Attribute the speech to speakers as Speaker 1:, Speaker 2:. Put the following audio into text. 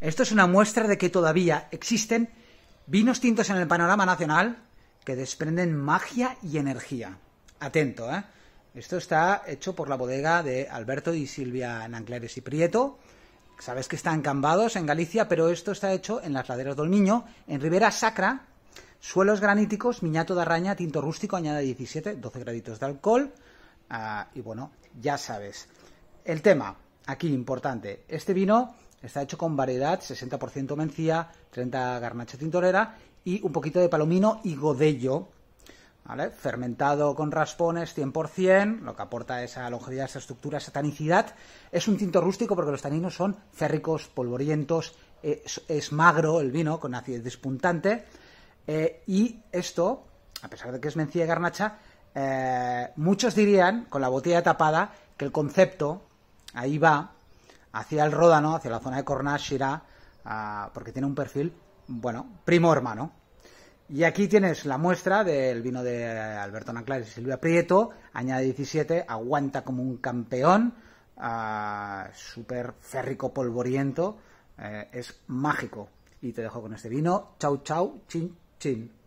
Speaker 1: Esto es una muestra de que todavía existen vinos tintos en el panorama nacional que desprenden magia y energía. Atento, ¿eh? Esto está hecho por la bodega de Alberto y Silvia Nancleres y Prieto. Sabes que están cambados en Galicia, pero esto está hecho en las laderas del Niño, en Ribera Sacra, suelos graníticos, miñato de araña, tinto rústico, añada 17, 12 graditos de alcohol. Ah, y bueno, ya sabes. El tema, aquí importante, este vino Está hecho con variedad, 60% mencía, 30 garnacha tintorera y un poquito de palomino y godello. ¿Vale? Fermentado con raspones 100%, lo que aporta esa longevidad, esa estructura, esa tanicidad. Es un tinto rústico porque los taninos son férricos, polvorientos, es, magro el vino con acidez despuntante. Eh, y esto, a pesar de que es mencía y garnacha, eh, muchos dirían, con la botella tapada, que el concepto ahí va hacia el Ródano, hacia la zona de Cornas, ah, porque tiene un perfil, bueno, primo hermano. Y aquí tienes la muestra del vino de Alberto Nanclares y Silvia Prieto, añade 17, aguanta como un campeón, ah, súper férrico, polvoriento, eh, es mágico. Y te dejo con este vino. Chau, chau, chin, chin.